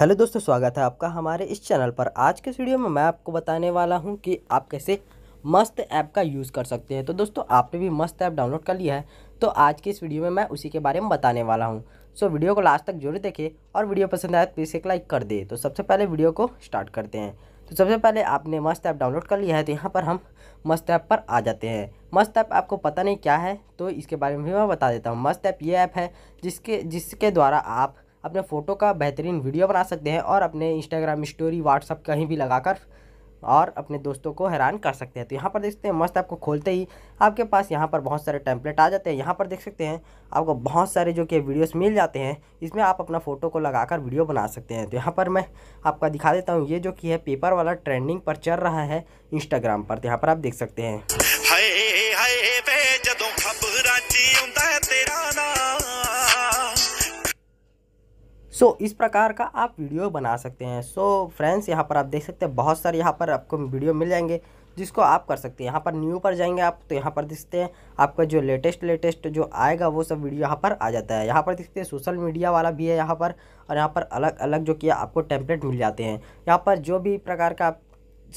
hello दोस्तों स्वागत है आपका हमारे इस चैनल पर आज के वीडियो में मैं आपको बताने वाला हूं कि आप कैसे मस्त ऐप का यूज़ कर सकते हैं तो दोस्तों आपने भी मस्त ऐप डाउनलोड कर लिया है तो आज के इस वीडियो में मैं उसी के बारे में बताने वाला हूं सो वीडियो को लास्ट तक जरूर देखें और वीडियो पसंद आए तो प्लीज़ एक लाइक कर दे तो सबसे पहले वीडियो को स्टार्ट करते हैं तो सबसे पहले आपने मस्त ऐप डाउनलोड कर लिया है तो यहाँ पर हम मस्त ऐप पर आ जाते हैं मस्त ऐप आपको पता नहीं क्या है तो इसके बारे में भी मैं बता देता हूँ मस्त ऐप ये ऐप है जिसके जिसके द्वारा आप अपने फ़ोटो का बेहतरीन वीडियो बना सकते हैं और अपने इंस्टाग्राम स्टोरी व्हाट्सअप कहीं भी लगाकर और अपने दोस्तों को हैरान कर सकते हैं तो यहाँ पर देख सकते हैं मस्त आपको खोलते ही आपके पास यहाँ पर बहुत सारे टैंपलेट आ जाते हैं यहाँ पर देख सकते हैं आपको बहुत सारे जो कि वीडियोस मिल जाते हैं इसमें आप अपना फ़ोटो को लगाकर वीडियो बना सकते हैं तो यहाँ पर मैं आपका दिखा देता हूँ ये जो कि है पेपर वाला ट्रेंडिंग पर चल रहा है इंस्टाग्राम पर तो यहाँ पर आप देख सकते हैं हाय हाय वे जदों खबर तेरा ना सो so, इस प्रकार का आप वीडियो बना सकते हैं सो so, फ्रेंड्स यहाँ पर आप देख सकते हैं बहुत सारे यहाँ पर आपको वीडियो मिल जाएंगे जिसको आप कर सकते हैं यहाँ पर न्यू पर जाएंगे आप तो यहाँ पर दिखते हैं आपका जो लेटेस्ट लेटेस्ट जो आएगा वो सब वीडियो यहाँ पर आ जाता है यहाँ पर दिखते हैं सोशल मीडिया वाला भी है यहाँ पर और यहाँ पर अलग अलग जो कि आपको टेम्पलेट मिल जाते हैं यहाँ पर जो भी प्रकार का आप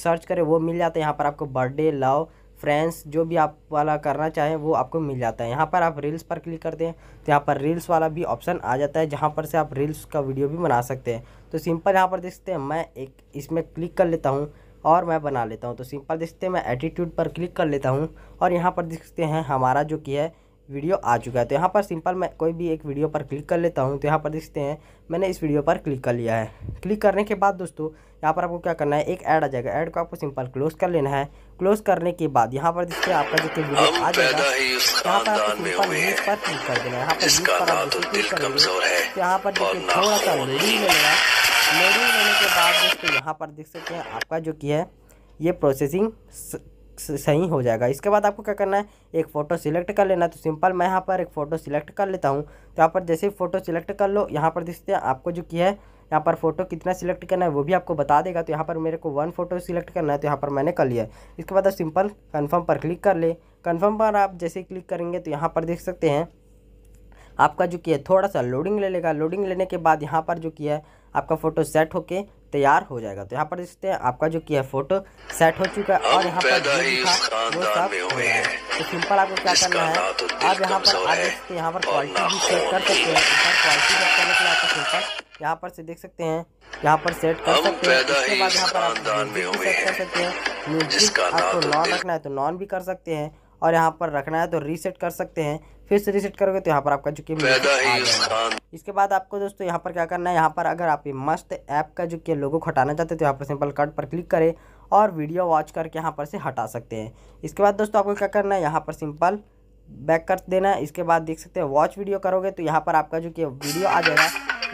सर्च करें वो मिल जाते हैं यहाँ पर आपको बर्थडे लव फ्रेंड्स जो भी आप वाला करना चाहें वो आपको मिल जाता है यहाँ पर आप रील्स पर क्लिक करते हैं तो यहाँ पर रील्स वाला भी ऑप्शन आ जाता है जहाँ पर से आप रील्स का वीडियो भी बना सकते हैं तो सिंपल यहाँ पर देखते हैं मैं एक इसमें क्लिक कर लेता हूँ और मैं बना लेता हूँ तो सिंपल देखते हैं मैं एटीट्यूड पर क्लिक कर लेता हूँ और यहाँ पर देखते हैं हमारा जो कि है वीडियो आ चुका है तो यहाँ पर सिंपल मैं कोई भी एक वीडियो पर क्लिक कर लेता हूँ तो यहाँ पर देखते हैं मैंने इस वीडियो पर क्लिक कर लिया है क्लिक करने के बाद दोस्तों यहाँ पर आपको क्या करना है एक ऐड आ जाएगा ऐड को आपको सिंपल क्लोज कर लेना है क्लोज करने के बाद यहाँ पर देखते हैं आपका जो वीडियो आ जाएगा यहाँ पर आपको सिंपल न्यूज पर क्लिक कर देना है यहाँ पर आप तो तो यहाँ पर थोड़ा सा लेने के बाद दोस्तों यहाँ पर देख सकते हैं आपका जो कि है ये प्रोसेसिंग सही हो जाएगा इसके बाद आपको क्या करना है एक फ़ोटो सिलेक्ट कर लेना तो सिंपल मैं यहाँ पर एक फ़ोटो सिलेक्ट कर लेता हूँ तो यहाँ पर जैसे ही फ़ोटो सिलेक्ट कर लो यहाँ पर देखते हैं आपको जो किया है यहाँ पर फोटो कितना सिलेक्ट करना है वो भी आपको बता देगा तो यहाँ पर मेरे को वन फोटो सिलेक्ट करना है तो यहाँ पर मैंने कर लिया इसके बाद सिंपल कन्फर्म पर क्लिक कर ले कन्फर्म पर आप जैसे क्लिक करेंगे तो यहाँ पर देख सकते हैं आपका जो किया थोड़ा सा लोडिंग ले लेगा लोडिंग लेने के बाद यहाँ पर जो किया है आपका फ़ोटो सेट होके तैयार हो जाएगा तो यहाँ पर देख सकते हैं आपका जो की है फोटो सेट हो चुका है और यहाँ पर जो था वो सब तो सिंपल आपको क्या करना है आप यहाँ पर आ देख सकते हैं यहाँ पर क्वालिटी भी चेक कर सकते हैं क्वालिटी चेक करने के लिए आपको सिंपल यहाँ पर से देख सकते हैं यहाँ पर सेट कर सकते हैं उसके बाद यहाँ पर आप सेट कर सकते हैं म्यूजिक आपको नॉन रखना है तो नॉन भी कर सकते हैं और यहाँ पर रखना है तो रीसेट कर सकते हैं फिर से रीसेट करोगे तो यहाँ पर आपका जो कि इसके बाद आपको दोस्तों यहाँ पर क्या करना है यहाँ पर अगर आप ये मस्त ऐप का जो कि लोगों को हटाना चाहते हैं तो यहाँ पर सिंपल कट पर क्लिक करें और वीडियो वॉच करके यहाँ पर से हटा सकते हैं इसके बाद दोस्तों आपको क्या करना है यहाँ पर सिंपल बैक कर देना है इसके बाद देख सकते हैं वॉच वीडियो करोगे तो यहाँ पर आपका जो कि वीडियो आ जाएगा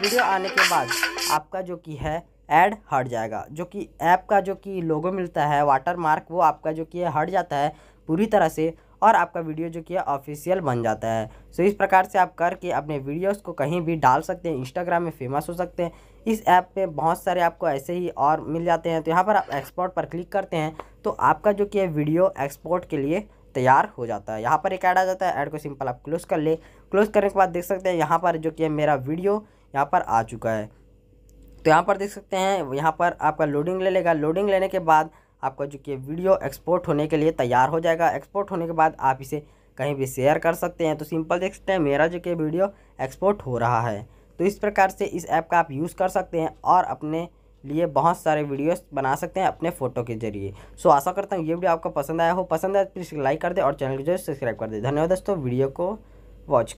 वीडियो आने के बाद आपका जो कि है ऐड हट जाएगा जो कि ऐप का जो कि लोगो मिलता है वाटर मार्क वो आपका जो कि हट जाता है पूरी तरह से और आपका वीडियो जो कि ऑफिशियल बन जाता है सो इस प्रकार से आप करके अपने वीडियोस को कहीं भी डाल सकते हैं इंस्टाग्राम में फेमस हो सकते हैं इस ऐप पे बहुत सारे आपको ऐसे ही और मिल जाते हैं तो यहाँ पर आप एक्सपोर्ट पर क्लिक करते हैं तो आपका जो कि है वीडियो एक्सपोर्ट के लिए तैयार हो जाता है यहाँ पर एक ऐड आ जाता है ऐड को सिंपल आप क्लोज कर ले क्लोज करने के बाद देख सकते हैं यहाँ पर जो कि है मेरा वीडियो यहाँ पर आ चुका है तो यहाँ पर देख सकते हैं यहाँ पर आपका लोडिंग ले लेगा लोडिंग लेने के बाद आपका जो कि वीडियो एक्सपोर्ट होने के लिए तैयार हो जाएगा एक्सपोर्ट होने के बाद आप इसे कहीं भी शेयर कर सकते हैं तो सिंपल देख सकते हैं मेरा जो कि वीडियो एक्सपोर्ट हो रहा है तो इस प्रकार से इस ऐप का आप यूज़ कर सकते हैं और अपने लिए बहुत सारे वीडियोस बना सकते हैं अपने फ़ोटो के जरिए सो आशा करता हूँ ये वीडियो आपको पसंद आया हो पसंद आया तो प्लीज़ लाइक कर दे और चैनल को जो सब्सक्राइब कर दे धन्यवाद दोस्तों वीडियो को वॉच